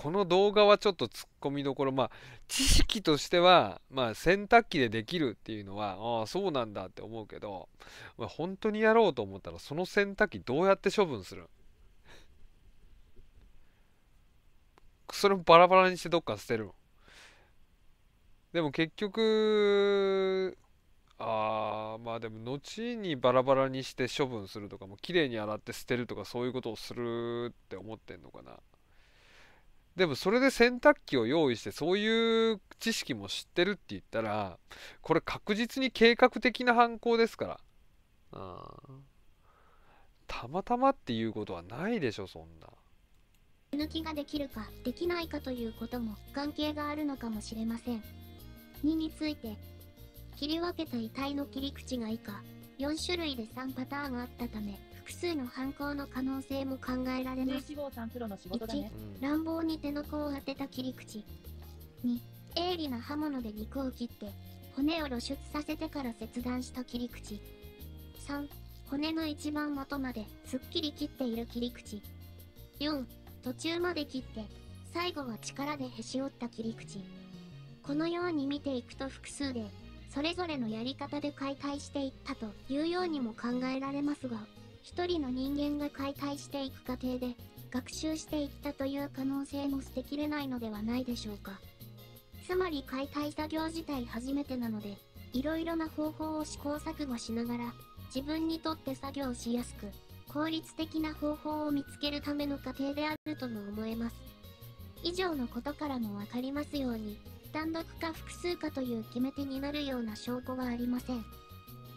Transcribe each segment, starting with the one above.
この動画はちょっとツッコミどころまあ知識としては、まあ、洗濯機でできるっていうのはああそうなんだって思うけど、まあ、本当にやろうと思ったらその洗濯機どうやって処分するそれもバラバラにしてどっか捨てるでも結局ああまあでも後にバラバラにして処分するとかも綺麗に洗って捨てるとかそういうことをするって思ってんのかなでもそれで洗濯機を用意してそういう知識も知ってるって言ったらこれ確実に計画的な犯行ですから、うん、たまたまっていうことはないでしょそんな抜きができるかできないかということも関係があるのかもしれません2について切り分けた遺体の切り口が以下4種類で3パターンあったため複数の犯行の可能性も考えられます。1、乱暴に手の甲を当てた切り口。2、鋭利な刃物で肉を切って、骨を露出させてから切断した切り口。3、骨の一番元まですっきり切っている切り口。4、途中まで切って、最後は力でへし折った切り口。このように見ていくと複数で、それぞれのやり方で解体していったというようにも考えられますが、一人の人間が解体していく過程で、学習していったという可能性も捨てきれないのではないでしょうか。つまり解体作業自体初めてなので、いろいろな方法を試行錯誤しながら、自分にとって作業しやすく、効率的な方法を見つけるための過程であるとも思えます。以上のことからもわかりますように、単独か複数かという決め手になるような証拠はありません。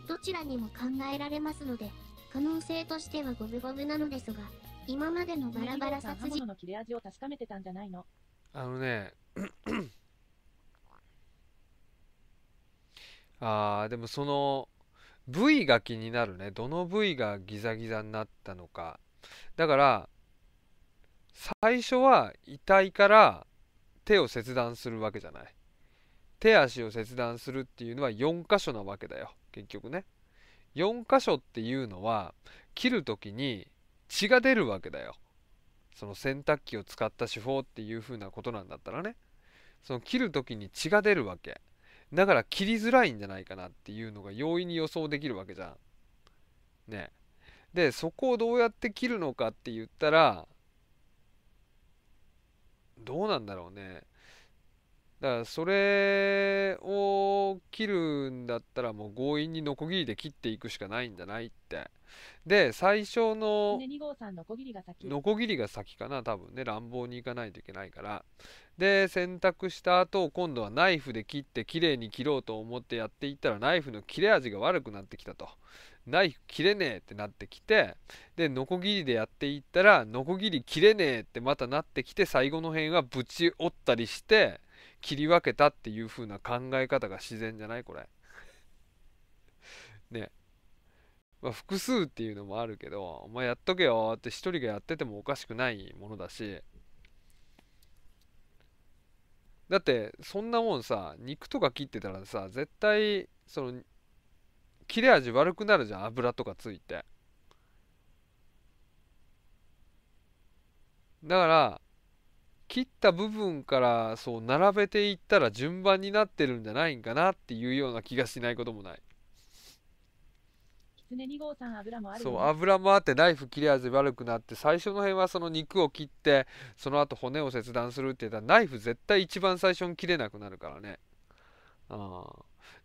どちらにも考えられますので、可能性としては五分五分なのですが、今までのバラバラ殺人。の切れ味を確かめてたんじゃないのあのね、ああでもその、部位が気になるね。どの部位がギザギザになったのか。だから、最初は遺体から手を切断するわけじゃない。手足を切断するっていうのは4箇所なわけだよ。結局ね。4箇所っていうのは切る時に血が出るわけだよその洗濯機を使った手法っていうふうなことなんだったらねその切る時に血が出るわけだから切りづらいんじゃないかなっていうのが容易に予想できるわけじゃんねでそこをどうやって切るのかって言ったらどうなんだろうねだからそれを切るんだったらもう強引にノコギリで切っていくしかないんじゃないってで最初のノコギリが先かな多分ね乱暴にいかないといけないからで選択した後今度はナイフで切って綺麗に切ろうと思ってやっていったらナイフの切れ味が悪くなってきたとナイフ切れねえってなってきてでノコギリでやっていったらノコギリ切れねえってまたなってきて最後の辺はぶち折ったりして切り分けたっていう風な考え方が自然じゃないこれねまあ、複数っていうのもあるけどお前やっとけよって一人がやっててもおかしくないものだしだってそんなもんさ肉とか切ってたらさ絶対その切れ味悪くなるじゃん油とかついてだから切った部分からそう並べていったら順番になってるんじゃないんかなっていうような気がしないこともない。そう油もあってナイフ切れ味悪くなって最初の辺はその肉を切ってその後骨を切断するって言ったらナイフ絶対一番最初に切れなくなるからね。あ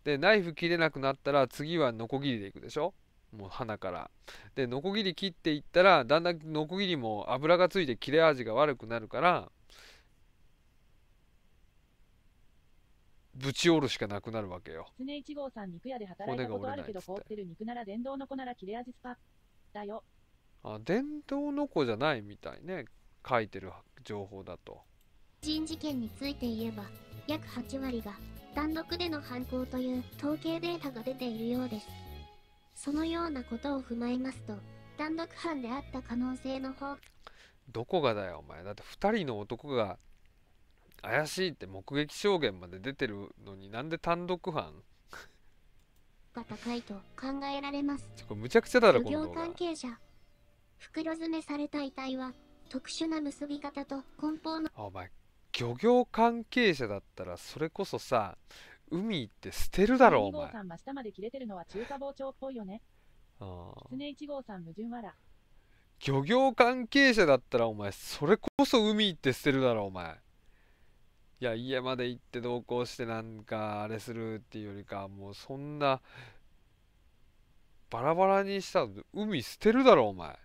でナイフ切れなくなったら次はノコギリでいくでしょもう鼻からでノコギリ切っていったらだんだんノコギリも油がついて切れ味が悪くなるからぶち折るしかなくなるわけよ。常一号さん肉屋で働いたことあるけど凍ってる肉なら電動の子なら切れ味スパだよ。あ、電動の子じゃないみたいね。書いてる情報だと。人事件について言えば、約8割が単独での犯行という統計データが出ているようです。そのようなことを踏まえますと、単独犯であった可能性の方どこがだよお前だって2人の男が怪しいって目撃証言まで出てるのになんで単独犯が高いと考えられますちょむちゃくちゃだろこ関係者袋詰めされた遺体は特殊な結び方と梱包のお前漁業関係者だったらそれこそさ海行って捨てるだろお前真下まで切れてるのは中華包丁っぽいよねああ狐1号さん矛盾あら漁業関係者だったらお前それこそ海行って捨てるだろお前いや家まで行って同行してなんかあれするっていうよりかもうそんなバラバラにしたら海捨てるだろお前ね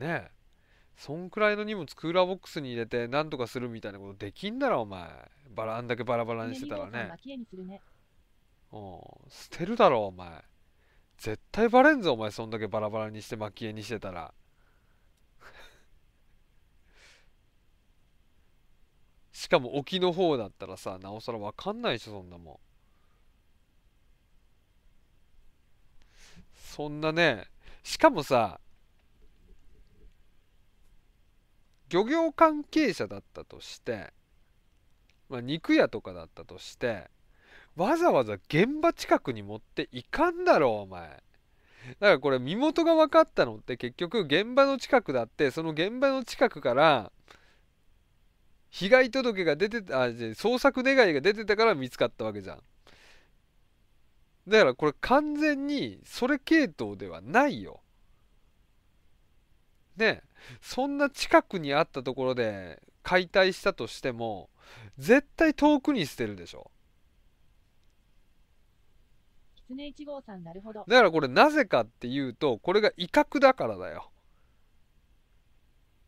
えそんくらいの荷物クーラーボックスに入れて何とかするみたいなことできんだろお前バラあんだけバラバラにしてたらねうん捨てるだろお前絶対バレんぞお前そんだけバラバラにして蒔絵にしてたらしかも沖の方だったらさなおさら分かんないでしょそんなもんそんなねしかもさ漁業関係者だったとして、まあ、肉屋とかだったとしてわざわざ現場近くに持っていかんだろお前だからこれ身元が分かったのって結局現場の近くだってその現場の近くから被害届が出てた捜索願いが出てたから見つかったわけじゃんだからこれ完全にそれ系統ではないよねそんな近くにあったところで解体したとしても絶対遠くに捨てるでしょだからこれなぜかっていうとこれが威嚇だからだよ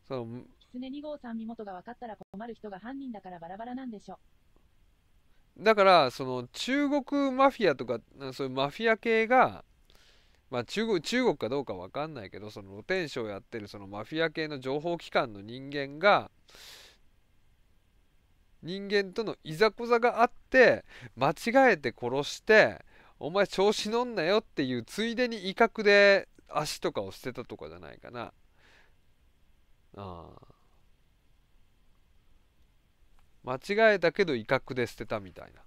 その狐2号さん身元が分かったら困る人が犯人だからバラバラなんでしょだからその中国マフィアとかそういうマフィア系が、まあ、中国中国かどうか分かんないけどその露天商やってるそのマフィア系の情報機関の人間が人間とのいざこざがあって間違えて殺してお前調子乗んなよっていうついでに威嚇で足とかを捨てたとかじゃないかな。ああ。間違えたけど威嚇で捨てたみたいな。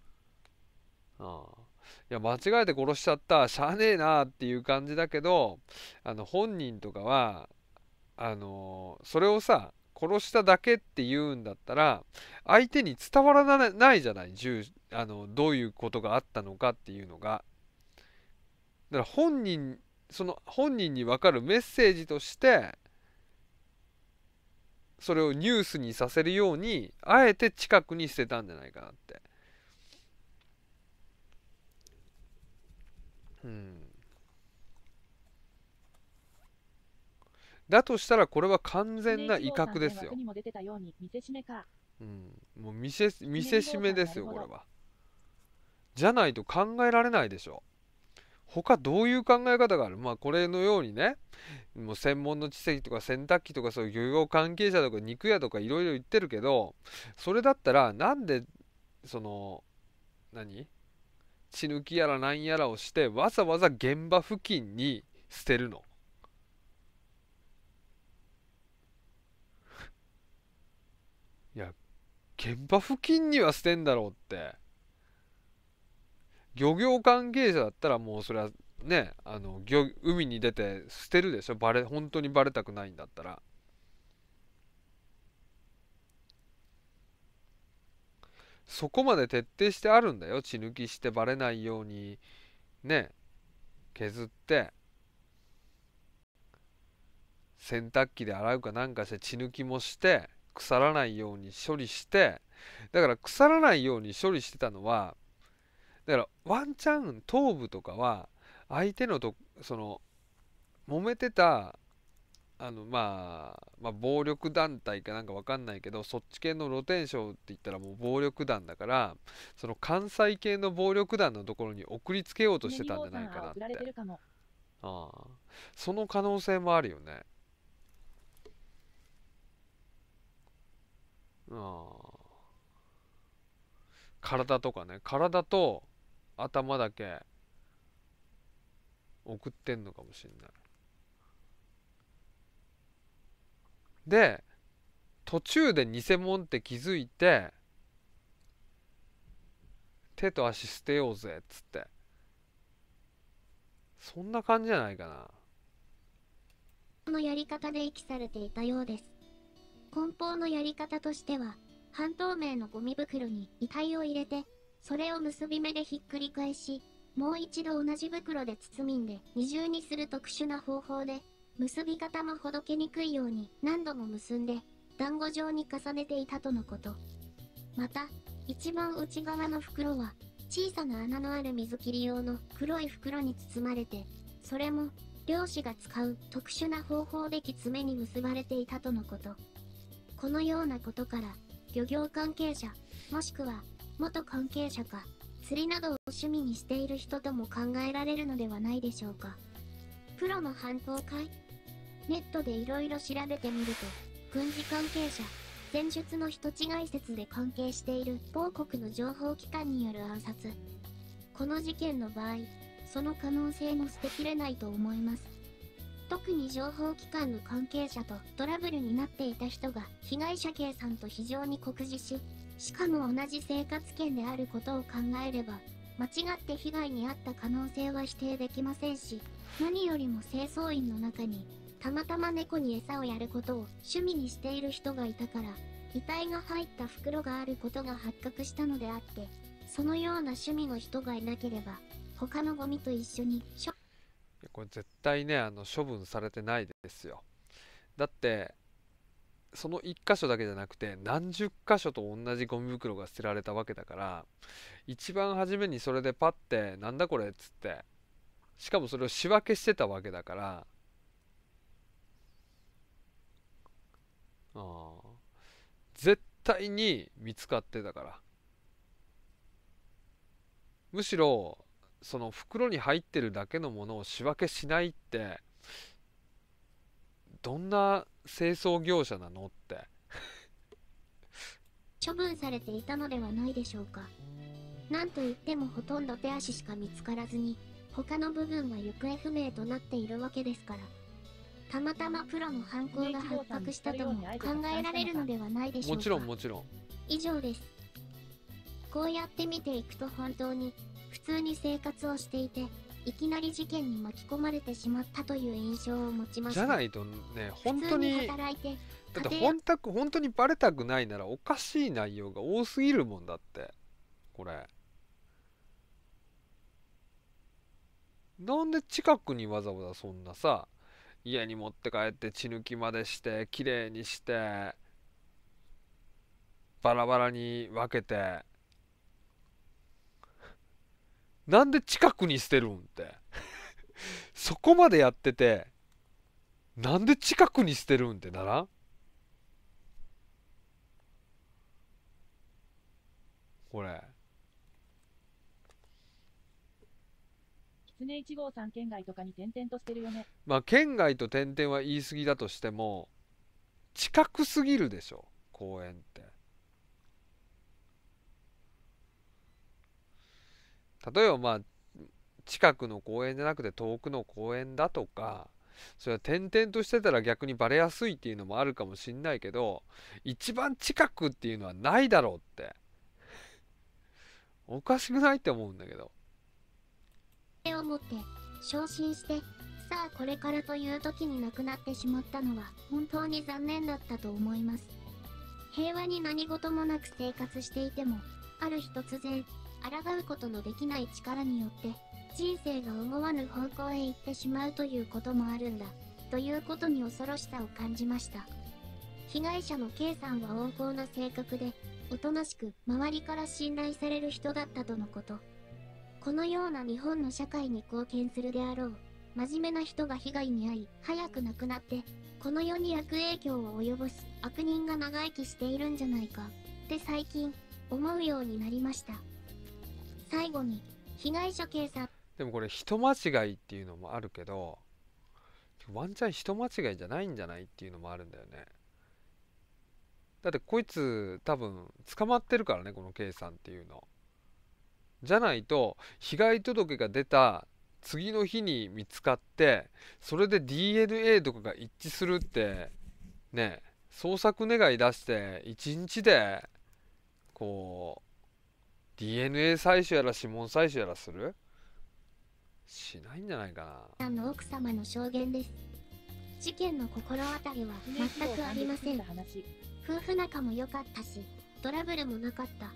ああいや間違えて殺しちゃったしゃあねえなっていう感じだけどあの本人とかはあのそれをさ殺しただけって言うんだったら相手に伝わらないじゃないあのどういうことがあったのかっていうのが。だから本人その本人に分かるメッセージとしてそれをニュースにさせるようにあえて近くに捨てたんじゃないかなって。うん、だとしたらこれは完全な威嚇ですよ。うん、もう見せ見せしめですよこれは。じゃないと考えられないでしょ。他どういう考え方があるまあこれのようにねもう専門の知識とか洗濯機とかそういう漁業関係者とか肉屋とかいろいろ言ってるけどそれだったらなんでその何血抜きやらなんやらをしてわざわざ現場付近に捨てるのいや現場付近には捨てんだろうって。漁業関係者だったらもうそれはねあの漁海に出て捨てるでしょバレ本当にバレたくないんだったら。そこまで徹底してあるんだよ血抜きしてバレないようにね削って洗濯機で洗うかなんかして血抜きもして腐らないように処理してだから腐らないように処理してたのはだからワンチャン頭部とかは相手のとその揉めてたあの、まあ、まあ暴力団体かなんか分かんないけどそっち系の露天商って言ったらもう暴力団だからその関西系の暴力団のところに送りつけようとしてたんじゃないかなってああその可能性もあるよねああ体とかね体と頭だけ送ってんのかもしんないで途中で偽物って気づいて手と足捨てようぜっつってそんな感じじゃないかなこのやり方で遺棄されていたようです梱包のやり方としては半透明のゴミ袋に遺体を入れてそれを結び目でひっくり返し、もう一度同じ袋で包みんで二重にする特殊な方法で、結び方もほどけにくいように何度も結んで、団子状に重ねていたとのこと。また、一番内側の袋は、小さな穴のある水切り用の黒い袋に包まれて、それも、漁師が使う特殊な方法できつめに結ばれていたとのこと。このようなことから、漁業関係者、もしくは元関係者か、釣りなどを趣味にしている人とも考えられるのではないでしょうか。プロの反抗会ネットで色々調べてみると、軍事関係者、戦術の人違い説で関係している某国の情報機関による暗殺。この事件の場合、その可能性も捨てきれないと思います。特に情報機関の関係者とトラブルになっていた人が被害者計算と非常に酷似し、しかも同じ生活圏であることを考えれば、間違って被害に遭った可能性は否定できませんし、何よりも清掃員の中に、たまたま猫に餌をやることを趣味にしている人がいたから、遺体が入った袋があることが発覚したのであって、そのような趣味の人がいなければ、他のゴミと一緒にこれ絶対ね、あの処分されてないですよ。だって、その1箇所だけじゃなくて何十箇所と同じゴミ袋が捨てられたわけだから一番初めにそれでパッてなんだこれっつってしかもそれを仕分けしてたわけだからあ絶対に見つかってたからむしろその袋に入ってるだけのものを仕分けしないってどんな清掃業者なのって処分されていたのではないでしょうかなんといってもほとんど手足しか見つからずに他の部分は行方不明となっているわけですからたまたまプロの犯行が発覚したとも考えられるのではないでしょうかもちろんもちろん以上ですこうやって見ていくと本当に普通に生活をしていていきなり事件に巻き込まれてしまったという印象を持ちましたじゃないとね本当にに働いてだって本当本当にバレたくないならおかしい内容が多すぎるもんだってこれなんで近くにわざわざそんなさ家に持って帰って血抜きまでして綺麗にしてバラバラに分けてなんで近くに捨てるんってそこまでやっててなんで近くに捨てるんってならんこれ。まあ県外と点々は言い過ぎだとしても近くすぎるでしょ公園って。例えばまあ近くの公園じゃなくて遠くの公園だとかそれは転々としてたら逆にバレやすいっていうのもあるかもしんないけど一番近くっていうのはないだろうっておかしくないって思うんだけど。を持って昇進してさあこれからという時に亡くなってしまったのは本当に残念だったと思います平和に何事もなく生活していてもある日突然抗うことのできない力によって、人生が思わぬ方向へ行ってしまうということもあるんだ、ということに恐ろしさを感じました。被害者の K さんは温厚な性格で、おとなしく周りから信頼される人だったとのこと。このような日本の社会に貢献するであろう、真面目な人が被害に遭い、早く亡くなって、この世に悪影響を及ぼす悪人が長生きしているんじゃないか、って最近、思うようになりました。最後に被害者計算でもこれ人間違いっていうのもあるけどワンチャン人間違いじゃないんじゃないっていうのもあるんだよねだってこいつ多分捕まってるからねこの計さんっていうのじゃないと被害届が出た次の日に見つかってそれで DNA とかが一致するってね捜索願い出して1日でこう DNA 採取やら指紋採取やらするしないんじゃないかなあの奥様の証言です事件の心当たりは全くありません夫婦仲も良かったしトラブルもなかった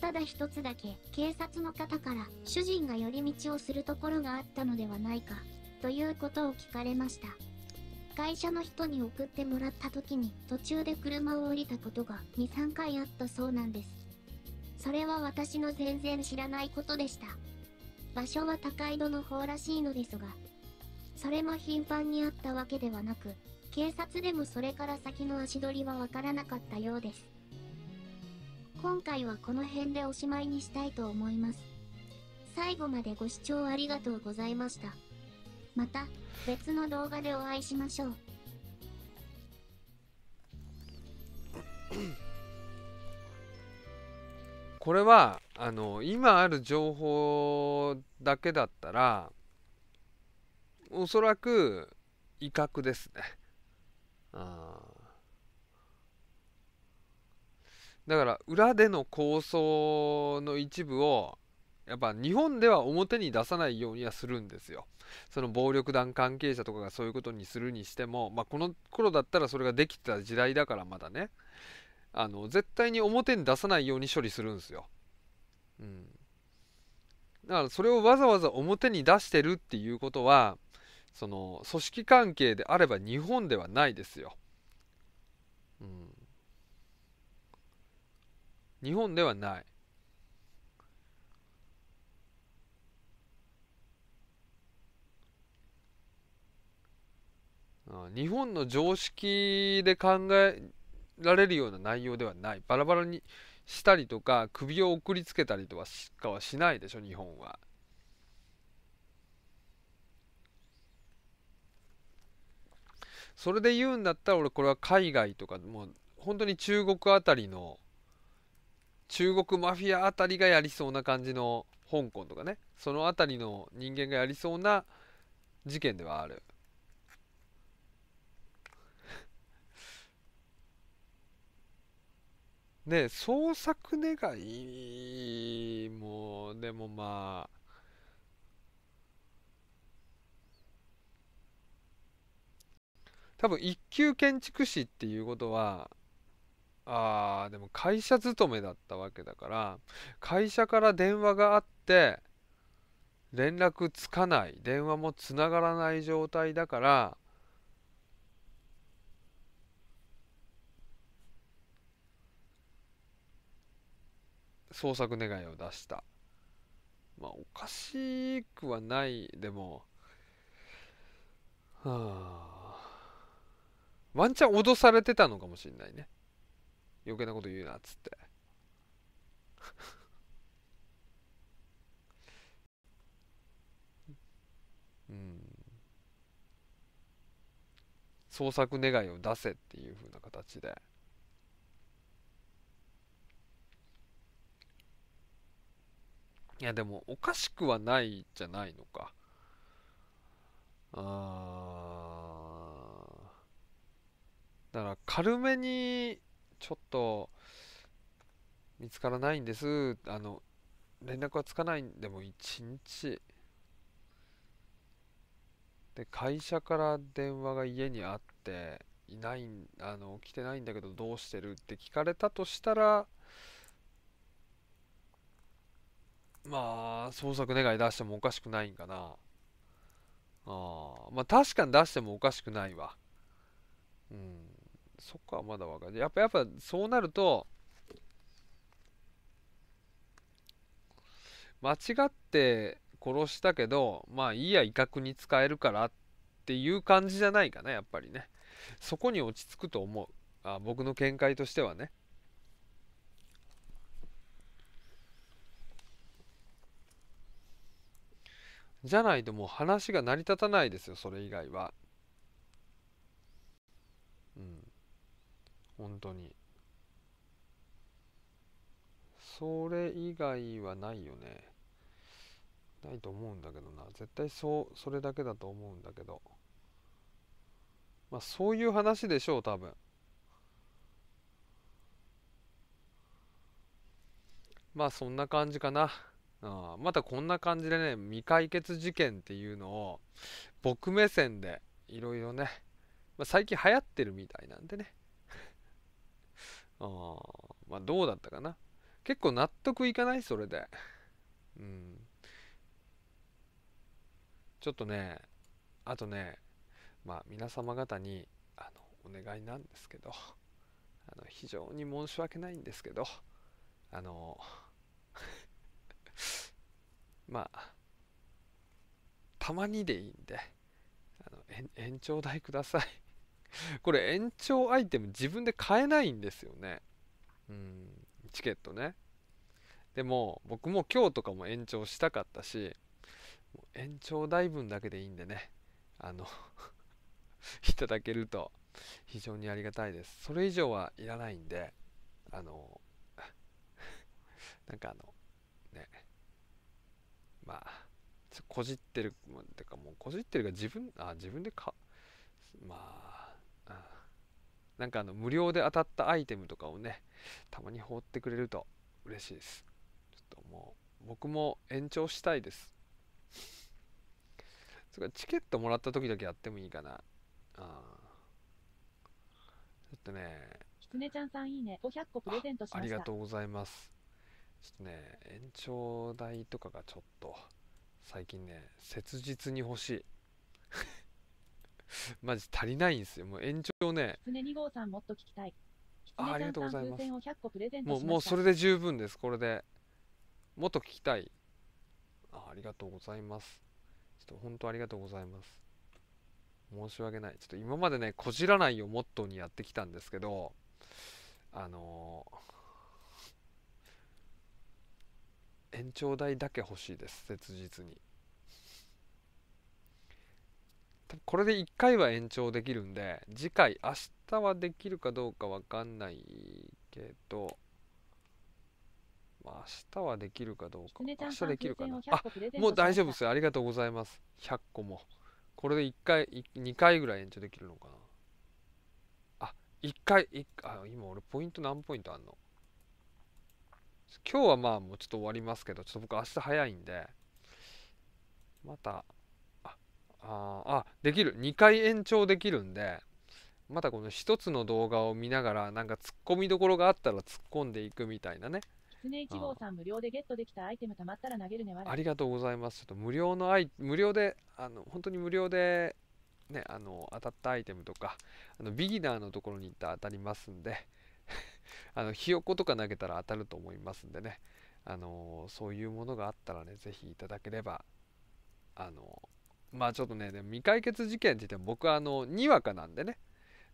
ただ一つだけ警察の方から主人が寄り道をするところがあったのではないかということを聞かれました会社の人に送ってもらった時に途中で車を降りたことが23回あったそうなんですそれは私の全然知らないことでした。場所は高井戸の方らしいのですが、それも頻繁にあったわけではなく、警察でもそれから先の足取りはわからなかったようです。今回はこの辺でおしまいにしたいと思います。最後までご視聴ありがとうございました。また、別の動画でお会いしましょう。これはあの今ある情報だけだったらおそらく威嚇ですねあだから裏での構想の一部をやっぱ日本では表に出さないようにはするんですよ。その暴力団関係者とかがそういうことにするにしても、まあ、この頃だったらそれができてた時代だからまだね。あの絶対に表に出さないように処理するんですよ。うん、だからそれをわざわざ表に出してるっていうことはその組織関係であれば日本ではないですよ。うん、日本ではない。日本の常識で考えられるような内容ではないバラバラにしたりとか首を送りつけたりとかはしないでしょ日本は。それで言うんだったら俺これは海外とかもう本当に中国あたりの中国マフィアあたりがやりそうな感じの香港とかねそのあたりの人間がやりそうな事件ではある。ね、創作願いも、でもまあ、多分一級建築士っていうことはああ、でも会社勤めだったわけだから会社から電話があって連絡つかない電話もつながらない状態だから捜索願を出した。まあ、おかしくはない、でも、はあ、ワンチャン脅されてたのかもしんないね。余計なこと言うな、っつって。うん。捜索願いを出せっていう風な形で。いやでもおかしくはないじゃないのかあーだから軽めにちょっと見つからないんですあの連絡はつかないんでも1日で会社から電話が家にあっていないあの来てないんだけどどうしてるって聞かれたとしたらまあ、創作願い出してもおかしくないんかな。あまあ、確かに出してもおかしくないわ。うん。そこはまだわかる。やっぱ、やっぱ、そうなると、間違って殺したけど、まあいいや、威嚇に使えるからっていう感じじゃないかな、やっぱりね。そこに落ち着くと思う。あ僕の見解としてはね。じゃないともう話が成り立たないですよそれ以外はうん本当にそれ以外はないよねないと思うんだけどな絶対そうそれだけだと思うんだけどまあそういう話でしょう多分まあそんな感じかな。あまたこんな感じでね未解決事件っていうのを僕目線でいろいろね、まあ、最近流行ってるみたいなんでねあ まあどうだったかな結構納得いかないそれでうんちょっとねあとねまあ皆様方にあのお願いなんですけどあの非常に申し訳ないんですけどあのまあたまにでいいんであの延長代ください これ延長アイテム自分で買えないんですよねうんチケットねでも僕も今日とかも延長したかったし延長代分だけでいいんでねあの いただけると非常にありがたいですそれ以上はいらないんであの なんかあのまあこじってるてかもうこじってるが自分あ自分でかまあ、なんかあの無料で当たったアイテムとかをねたまに放ってくれると嬉しいですちょっともう僕も延長したいですそれチケットもらった時だけやってもいいかなあちょっとねきつねちゃんさんいいね500個プレゼントしましたありがとうございますちょっとね延長代とかがちょっと最近ね切実に欲しい マジ足りないんですよもう延長ねあありがとうございますもうもうそれで十分ですこれでもっと聞きたいあありがとうございますちょっと本当ありがとうございます申し訳ないちょっと今までねこじらないをモットーにやってきたんですけどあのー延長代だけ欲しいです切実にこれで1回は延長できるんで次回明日はできるかどうかわかんないけど明日はできるかどうか明日できるかなあもう大丈夫ですありがとうございます100個もこれで1回2回ぐらい延長できるのかなあ1回1あ今俺ポイント何ポイントあんの今日はまあもうちょっと終わりますけど、ちょっと僕明日早いんで、また、あ、あ、あできる。2回延長できるんで、またこの1つの動画を見ながら、なんか突っ込みどころがあったら突っ込んでいくみたいなね。ありがとうございます。ちょっと無料のアイ、無料で、あの、本当に無料で、ね、あの、当たったアイテムとか、あの、ビギナーのところに行ったら当たりますんで、あのひよことか投げたら当たると思いますんでね、あのそういうものがあったらね、ぜひいただければ、あのまあちょっとね、未解決事件って言っても僕はあの、にわかなんでね、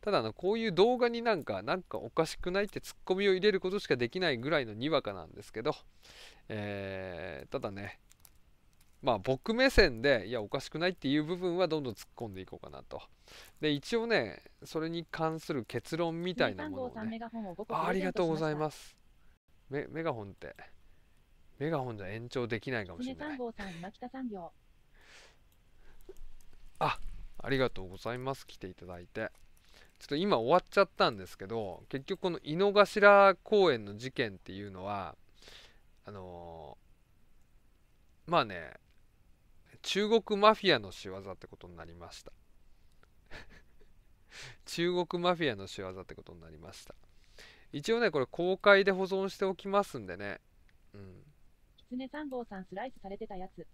ただあの、こういう動画になんか、なんかおかしくないってツッコミを入れることしかできないぐらいのにわかなんですけど、えー、ただね、まあ僕目線でいやおかしくないっていう部分はどんどん突っ込んでいこうかなとで一応ねそれに関する結論みたいなものを、ね、あありがとうございますメメガホンってメガホンじゃ延長できないかもしれないあありがとうございます来ていただいてちょっと今終わっちゃったんですけど結局この井の頭公園の事件っていうのはあのー、まあね中国マフィアの仕業ってことになりました 中国マフィアの仕業ってことになりました一応ねこれ公開で保存しておきますんでねうん号さんスライスされてたやつ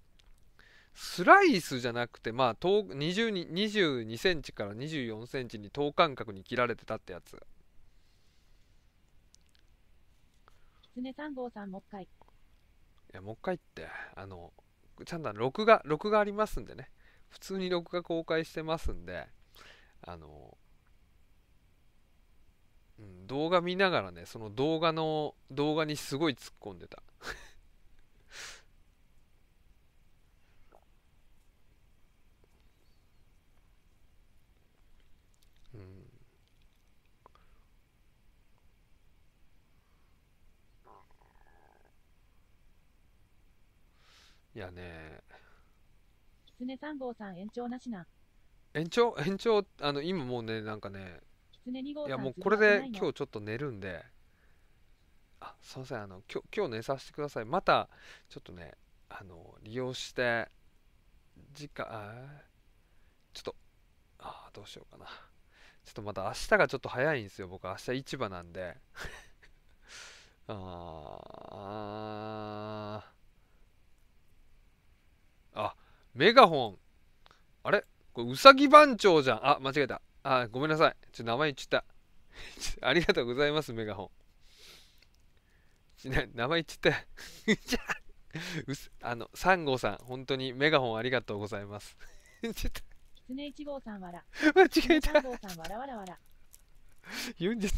スライスじゃなくてまあ22センチから24センチに等間隔に切られてたってやつ号さんもっかいいやもう一回ってあのちゃんと録画、録画ありますんでね、普通に録画公開してますんで、あの、うん、動画見ながらね、その動画の、動画にすごい突っ込んでた。ね。き号さん延長なしな。延長延長あの今もうねなんかねいやもうこれで今日ちょっと寝るんであすみませんあの今日今日寝させてくださいまたちょっとねあの利用して時間ちょっとあどうしようかなちょっとまた明日がちょっと早いんですよ僕明日市場なんで ああメガホン。あれこれ、うさぎ番長じゃん。あ、間違えた。あ、ごめんなさい。ちょ、名前言っちゃった。ありがとうございます、メガホン。ちな名前言っちゃった。じゃあ、あの、サンゴさん、本当にメガホンありがとうございます。ちょっと。つね号さんわら。間違えた。3号さんわらわらわら。言うんじゃっ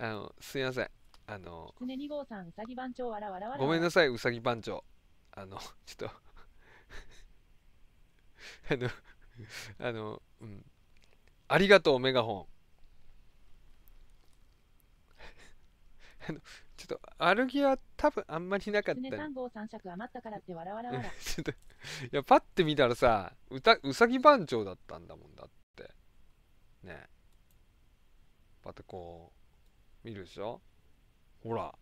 あの、すいません。あの、つね号さん、うさぎ番長わらわらわら。ごめんなさい、うさぎ番長。あの、ちょっと あの あの、うん。ありがとう、メガホン。あの、ちょっと、歩きは多分あんまりなかった、ね。ちょっと、いや、パッて見たらさ、うた、うさぎ番長だったんだもんだって。ねパッてこう、見るでしょほら。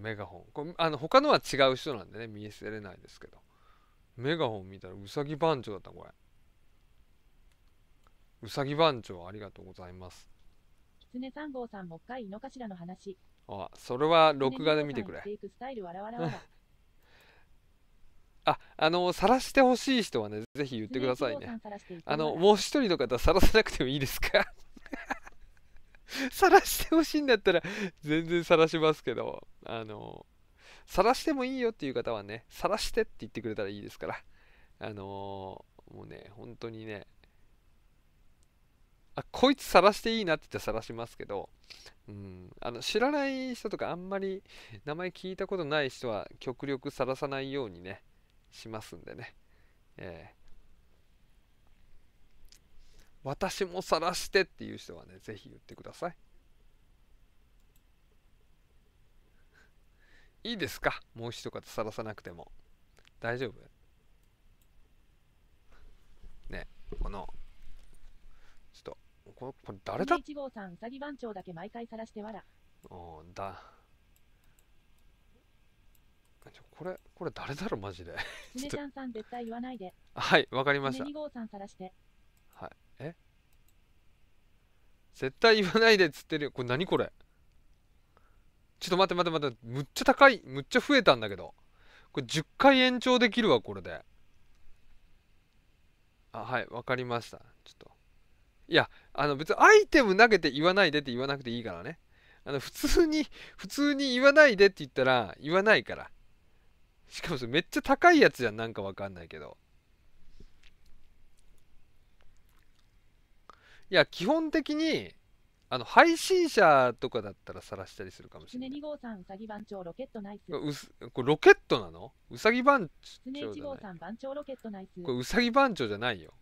メガホンこれあの他のは違う人なんでね見せれないですけどメガホン見たらうさぎ番長だったこれうさぎ番長ありがとうございます狐号さんもっかい井の頭の話あそれは録画で見てくれ ああの晒してほしい人はねぜひ言ってくださいねあのもう一人の方晒さなくてもいいですか晒してほしいんだったら、全然晒しますけど、あの、晒してもいいよっていう方はね、晒してって言ってくれたらいいですから、あのもうね、本当にね、あ、こいつ晒していいなって言ったら晒しますけど、うん、あの知らない人とかあんまり名前聞いたことない人は極力晒さないようにね、しますんでね。えー私も晒してっていう人はね、ぜひ言ってください。いいですかもう一方晒さなくても。大丈夫ね、この、ちょっと、この、これ誰だ1号さん、詐欺番長だけ毎回晒してわら。おだ。これ、これ誰だろ、マジで。つねちゃんさん、絶対言わないで。はい、わかりました。2号さん晒して。絶対言わないでっつってるよ。これ何これちょっと待って待って待って。むっちゃ高い。むっちゃ増えたんだけど。これ10回延長できるわ、これで。あ、はい。わかりました。ちょっと。いや、あの別にアイテム投げて言わないでって言わなくていいからね。あの普通に、普通に言わないでって言ったら言わないから。しかもそれめっちゃ高いやつじゃん。なんかわかんないけど。いや、基本的に、あの、配信者とかだったら晒したりするかもしれない。号さん、うさぎ番長、ロケットナイス。これ、ロケットなのうさぎ番長じゃない。これ、うさぎ番長じゃないよ。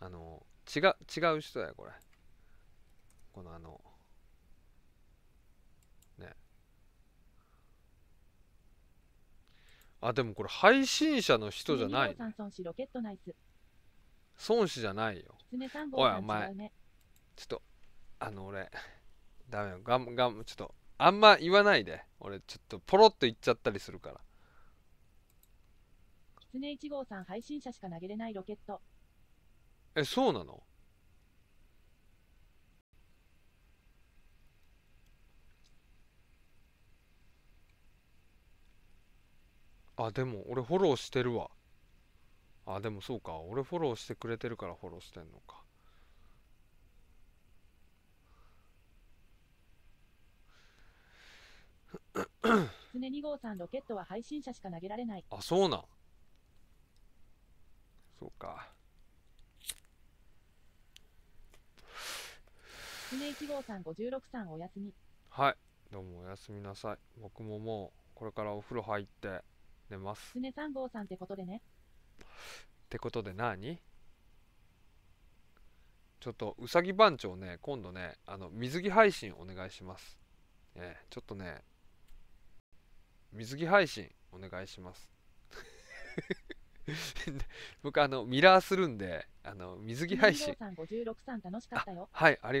あの、違う、違う人だよ、これ。この、あの、ね。あ、でもこれ、配信者の人じゃない、ね。孫子じゃないよおいお前ちょっとあの俺ダメよがんがんちょっとあんま言わないで俺ちょっとポロッと言っちゃったりするから狐1号さん配信者しか投げれないロケットえそうなのあでも俺フォローしてるわあ、でもそうか。俺フォローしてくれてるからフォローしてんのか。常2号さんロケットは配信者しか投げられないあそうなんそうか常一号さん五十六さんおやすみはいどうもおやすみなさい僕ももうこれからお風呂入って寝ます常三号さんってことでねってことで何ちょっとうさぎ番長ね、今度ね、あの水着配信お願いします。えー、ちょっとね、水着配信お願いします。僕あのミラーするんであの水着配信はいありがとう